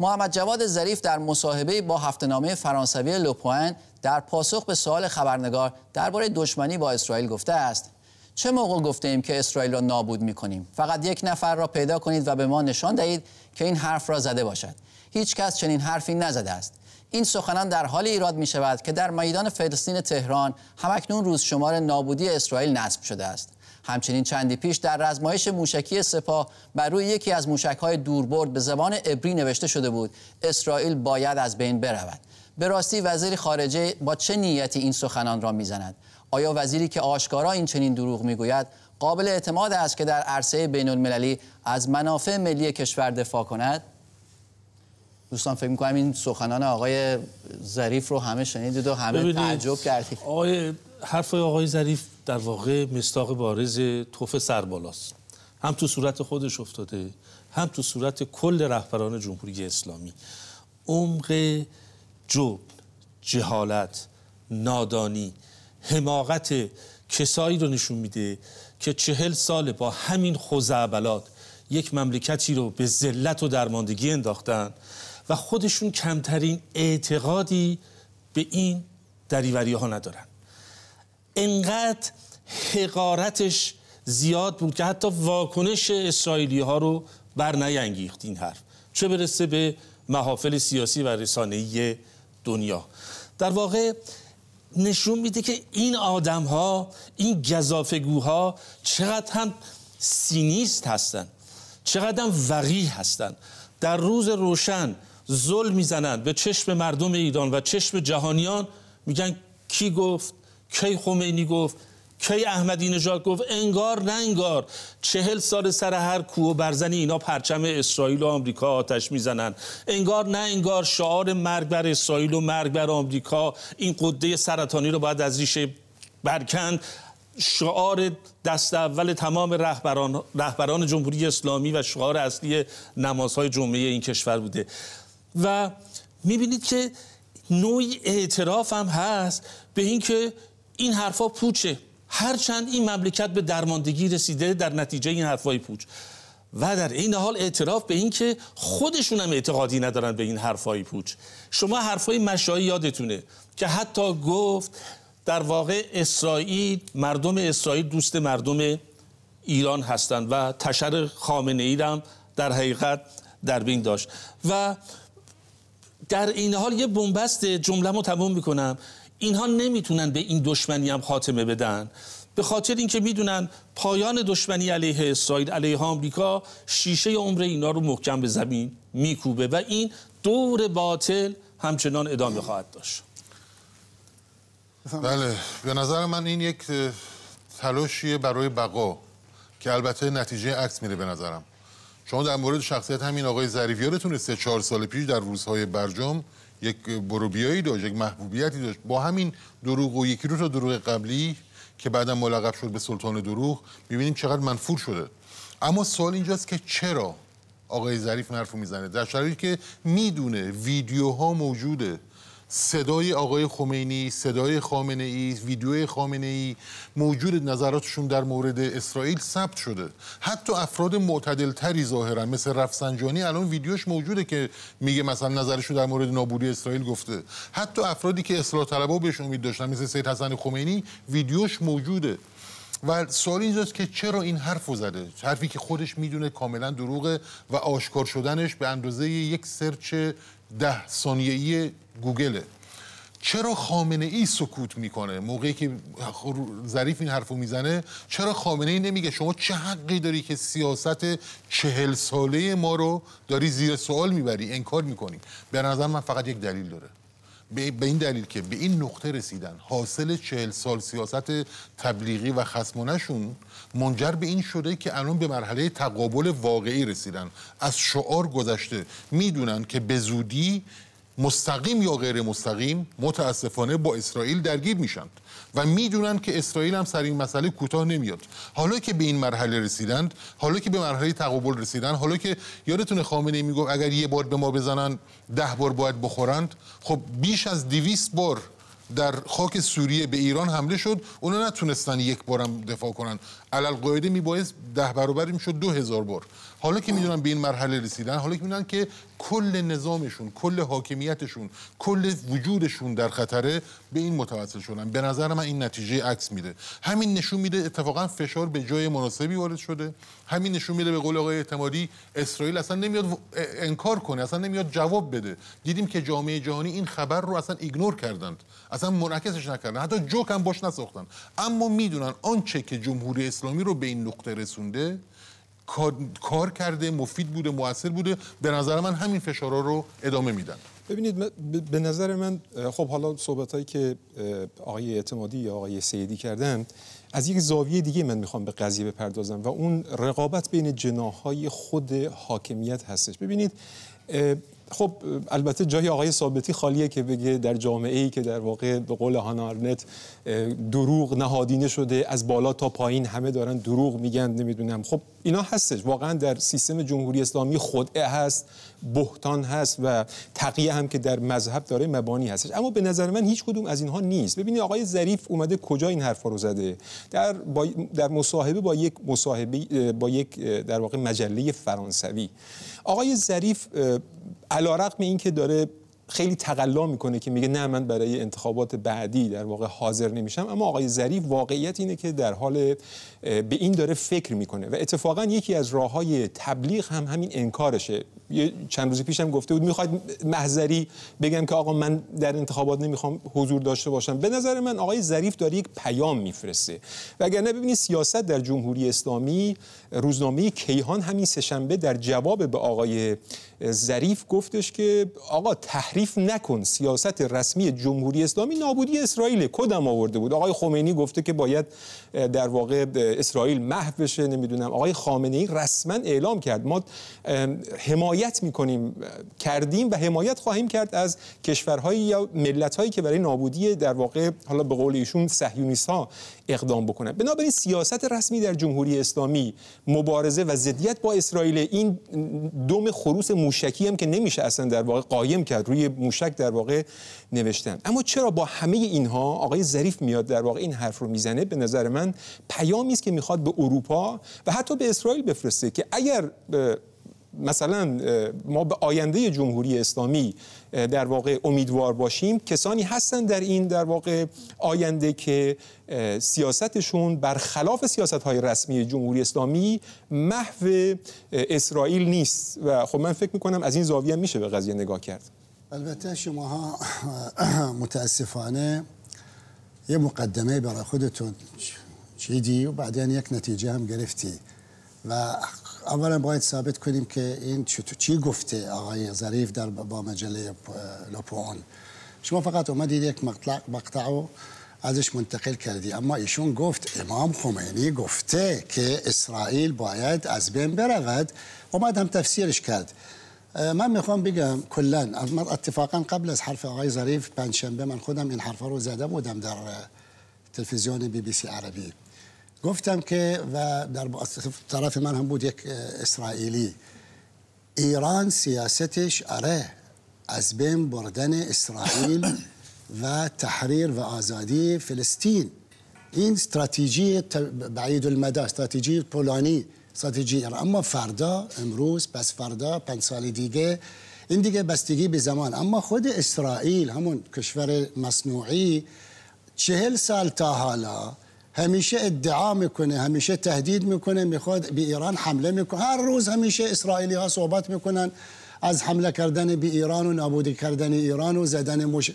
محمد جواد ظریف در مصاحبه با هفتنامه فرانسوی لوپوئن در پاسخ به سوال خبرنگار درباره دشمنی با اسرائیل گفته است چه موقع گفته ایم که اسرائیل را نابود می کنیم فقط یک نفر را پیدا کنید و به ما نشان دهید که این حرف را زده باشد هیچ کس چنین حرفی نزده است این سخنان در حال ایراد می شود که در میدان فلسطین تهران همکنون روز شمار نابودی اسرائیل نصب شده است همچنین چندی پیش در رزمایش موشکی سپاه بر روی یکی از های دوربرد به زبان عبری نوشته شده بود اسرائیل باید از بین برود به راستی وزیر خارجه با چه نیتی این سخنان را میزند آیا وزیری که آشکارا این چنین دروغ میگوید قابل اعتماد است که در عرصه بین المللی از منافع ملی کشور دفاع کند دوستان فکر میکنم این سخنان آقای ظریف رو همه شنیدید و همه تعجب کردید آقای حرف آقای ظریف در واقع مستاق بارز توف سربالاست هم تو صورت خودش افتاده هم تو صورت کل رهبران جمهوری اسلامی عمق جبن جهالت نادانی حماقت کسایی رو نشون میده که چهل سال با همین خوزعبلات یک مملکتی رو به ذلت و درماندگی انداختن و خودشون کمترین اعتقادی به این دریوری ها ندارن انقدر حقارتش زیاد بود که حتی واکنش اسرائیلی ها رو برنیانگیخت این حرف چه برسه به محافل سیاسی و رسانه‌ای دنیا در واقع نشون میده که این آدم ها این گذافگوها چقدر هم سینیست هستن چقدر هم وقی هستن در روز روشن ظلم میزنند به چشم مردم ایران و چشم جهانیان میگن کی گفت کی خمینی گفت کی احمدی نژاد گفت انگار نه انگار چهل سال سر هر کوه و برزنی اینا پرچم اسرائیل و آمریکا آتش میزنن انگار نه انگار شعار مرگ بر اسرائیل و مرگ بر آمریکا این قده سرطانی رو باید از ریشه برکند شعار دست اول تمام رهبران, رهبران جمهوری اسلامی و شعار اصلی نمازهای جمعه این کشور بوده و میبینید که نوعی اعتراف هم هست به اینکه این حرفا پوچه هرچند این مملکت به درماندگی رسیده در نتیجه این حرفای پوچ و در این حال اعتراف به این که خودشون هم اعتقادی ندارن به این حرفای پوچ شما حرفای مشایی یادتونه که حتی گفت در واقع اسرائیل مردم اسرائیل دوست مردم ایران هستند و تشر خامنه ای هم در حقیقت در بین داشت و در این حال یه بنبست جمله رو تموم میکنم اینها نمیتونن به این دشمنی هم خاتمه بدن به خاطر اینکه میدونن پایان دشمنی علیه اسرائیل علیه آمریکا شیشه عمر اینا رو محکم به زمین میکوبه و این دور باطل همچنان ادامه خواهد داشت بله به نظر من این یک تلاشیه برای بقا که البته نتیجه عکس میره به نظرم شما در مورد شخصیت همین آقای زریفیارتون سه چهار سال پیش در روزهای برجام یک بروبیایی داشت یک محبوبیتی داشت با همین دروغ و یکی رو تا دروغ قبلی که بعدا ملقب شد به سلطان دروغ میبینیم چقدر منفور شده اما سوال اینجاست که چرا آقای ظریف نرفو میزنه در شرایطی که میدونه ویدیوها موجوده صدای آقای خمینی صدای خامنه ای ویدیو خامنه ای موجود نظراتشون در مورد اسرائیل ثبت شده حتی افراد معتدل تری ظاهرا مثل رفسنجانی الان ویدیوش موجوده که میگه مثلا نظرشو در مورد نابودی اسرائیل گفته حتی افرادی که اصلاح طلبا بهش امید داشتن مثل سید حسن خمینی ویدیوش موجوده و سوال اینجاست که چرا این حرف زده حرفی که خودش میدونه کاملا دروغه و آشکار شدنش به اندازه یک سرچ ده ثانیه‌ای گوگله چرا خامنه ای سکوت میکنه موقعی که ظریف این حرفو میزنه چرا خامنه ای نمیگه شما چه حقی داری که سیاست چهل ساله ما رو داری زیر سوال میبری انکار میکنی به نظر من فقط یک دلیل داره به این دلیل که به این نقطه رسیدن حاصل چهل سال سیاست تبلیغی و خسمانشون منجر به این شده که الان به مرحله تقابل واقعی رسیدن از شعار گذشته میدونن که به زودی مستقیم یا غیر مستقیم متاسفانه با اسرائیل درگیر میشند و میدونن که اسرائیل هم سر این مسئله کوتاه نمیاد حالا که به این مرحله رسیدند حالا که به مرحله تقابل رسیدن حالا که یادتون خامنه ای میگفت اگر یه بار به ما بزنن ده بار باید بخورند خب بیش از 200 بار در خاک سوریه به ایران حمله شد اونا نتونستن یک بارم دفاع کنن علل قاعده میباید ده برابر میشد دو هزار بار حالا که میدونن به این مرحله رسیدن حالا که میدونن که کل نظامشون کل حاکمیتشون کل وجودشون در خطره به این متوسل شدن به نظر من این نتیجه عکس میده همین نشون میده اتفاقا فشار به جای مناسبی وارد شده همین نشون میده به قول آقای اعتمادی اسرائیل اصلا نمیاد انکار کنه اصلا نمیاد جواب بده دیدیم که جامعه جهانی این خبر رو اصلا ایگنور کردند اصلا منعکسش نکردن حتی جوک هم باش نساختن اما میدونن آنچه که جمهوری اسلامی رو به این نقطه رسونده کار کرده مفید بوده موثر بوده به نظر من همین فشارا رو ادامه میدن ببینید به نظر من خب حالا صحبت که آقای اعتمادی یا آقای سیدی کردن از یک زاویه دیگه من میخوام به قضیه بپردازم و اون رقابت بین جناهای خود حاکمیت هستش ببینید خب البته جای آقای ثابتی خالیه که بگه در جامعه ای که در واقع به قول هانارنت دروغ نهادینه شده از بالا تا پایین همه دارن دروغ میگن نمیدونم خب اینا هستش واقعا در سیستم جمهوری اسلامی خودعه هست بهتان هست و تقیه هم که در مذهب داره مبانی هستش اما به نظر من هیچ کدوم از اینها نیست ببینید آقای ظریف اومده کجا این حرفا رو زده در با در مصاحبه با یک مصاحبه با یک در واقع مجله فرانسوی آقای ظریف علارغم اینکه داره خیلی تقلا میکنه که میگه نه من برای انتخابات بعدی در واقع حاضر نمیشم اما آقای ظریف واقعیت اینه که در حال به این داره فکر میکنه و اتفاقا یکی از راه های تبلیغ هم همین انکارشه یه چند روز پیشم گفته بود میخواد محضری بگم که آقا من در انتخابات نمیخوام حضور داشته باشم به نظر من آقای ظریف داره یک پیام میفرسته وگرنه ببینید سیاست در جمهوری اسلامی روزنامه کیهان همین سهشنبه در جواب به آقای ظریف گفتش که آقا تحریف نکن سیاست رسمی جمهوری اسلامی نابودی اسرائیل کدام آورده بود آقای خمینی گفته که باید در واقع اسرائیل محو بشه نمیدونم آقای خامنه ای رسما اعلام کرد ما حمایت حمایت میکنیم کردیم و حمایت خواهیم کرد از کشورهایی یا ملتهایی که برای نابودی در واقع حالا به قول ایشون صهیونیست ها اقدام بکنه. بنابراین سیاست رسمی در جمهوری اسلامی مبارزه و زدیت با اسرائیل این دوم خروس موشکی هم که نمیشه اصلا در واقع قایم کرد روی موشک در واقع نوشتن اما چرا با همه اینها آقای ظریف میاد در واقع این حرف رو میزنه به نظر من پیامی است که میخواد به اروپا و حتی به اسرائیل بفرسته که اگر مثلا ما به آینده جمهوری اسلامی در واقع امیدوار باشیم کسانی هستند در این در واقع آینده که سیاستشون برخلاف سیاست های رسمی جمهوری اسلامی محو اسرائیل نیست و خب من فکر میکنم از این زاویه میشه به قضیه نگاه کرد البته شماها متاسفانه یه مقدمه برای خودتون چیدی و بعدین یک نتیجه هم گرفتی و اولا باید ثابت کنیم که این چی گفته آقای ظریف در با مجله لپوان شما فقط اومدید یک مقطع مقطع ازش منتقل کردی اما ایشون گفت امام خمینی گفته که اسرائیل باید از بین برود اومد هم تفسیرش کرد من میخوام بگم کلا اتفاقا قبل از حرف آقای ظریف پنجشنبه من خودم این حرفا رو زده بودم در تلویزیون بی بی سی عربی گفتم که و در طرف من هم بود یک اسرائیلی ایران سیاستش آره از بین بردن اسرائیل و تحریر و آزادی فلسطین این استراتژی بعید المدی استراتژی پولانی استراتژی اما فردا امروز بس فردا پنج سال دیگه این دیگه بستگی به زمان اما خود اسرائیل همون کشور مصنوعی چهل سال تا حالا همیشه ادعا میکنه همیشه تهدید میکنه میخواد به ایران حمله میکنه هر روز همیشه اسرائیلی ها صحبت میکنن از حمله کردن به ایران و نابود کردن ایران و زدن مش...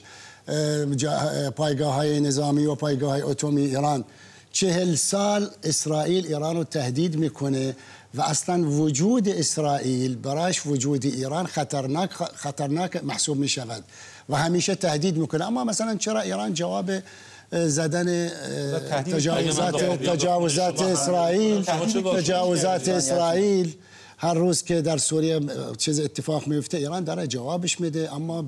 پایگاه های نظامی و پایگاه های اتمی ایران چهل سال اسرائیل ایران رو تهدید میکنه و اصلا وجود اسرائیل براش وجود ایران خطرناک خطرناک محسوب میشود و همیشه تهدید میکنه اما مثلا چرا ایران جواب زدن تجاوزات تجاوزات اسرائیل تجاوزات اسرائیل هر روز که در سوریه چیز اتفاق میفته ایران داره جوابش میده اما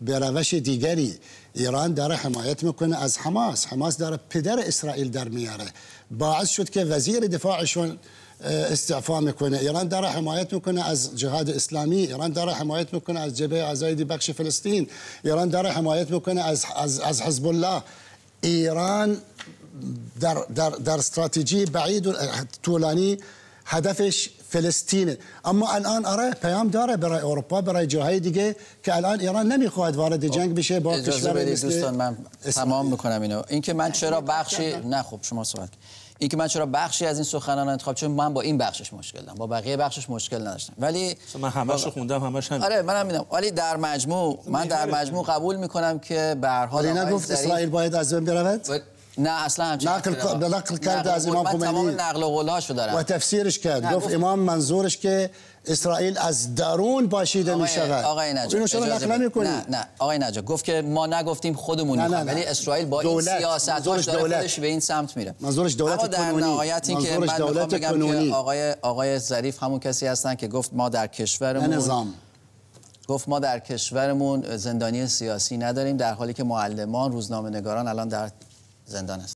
به روش دیگری ایران داره حمایت میکنه از حماس حماس داره پدر اسرائیل در میاره باعث شد که وزیر دفاعشون استعفا میکنه ایران داره حمایت میکنه از جهاد اسلامی ایران داره حمایت میکنه از جبهه آزادی بخش فلسطین ایران داره حمایت میکنه از از, از حزب الله ایران در, در, در استراتژی بعید و طولانی هدفش فلسطینه اما الان آره پیام داره برای اروپا برای جاهای دیگه که الان ایران نمیخواد وارد خب، جنگ بشه با کشور دوستان من تمام میکنم اینو اینکه من چرا بخشی نه خب شما صحبت اینکه من چرا بخشی از این سخنان انتخاب چون من با این بخشش مشکل دارم با بقیه بخشش مشکل نداشتم ولی من همش رو خوندم همش هم آره منم ولی در مجموع من در مجموع قبول میکنم که به هر حال نگفت اسرائیل باید از بین برود نه اصلا نقل نقل کرد از امام خمینی تمام نقل هاشو و تفسیرش کرد گفت امام منظورش که اسرائیل از درون باشیده می شود آقای نجا خب اینو شما نقل نمی نه نه آقای نجا گفت که ما نگفتیم خودمون نه ولی یعنی اسرائیل با این هاش داره خودش به این سمت میره منظورش دولت کنونی در این که من دولت بگم آقای آقای ظریف همون کسی هستن که گفت ما در کشورمون نظام گفت ما در کشورمون زندانی سیاسی نداریم در حالی که معلمان روزنامه نگاران الان در زندان است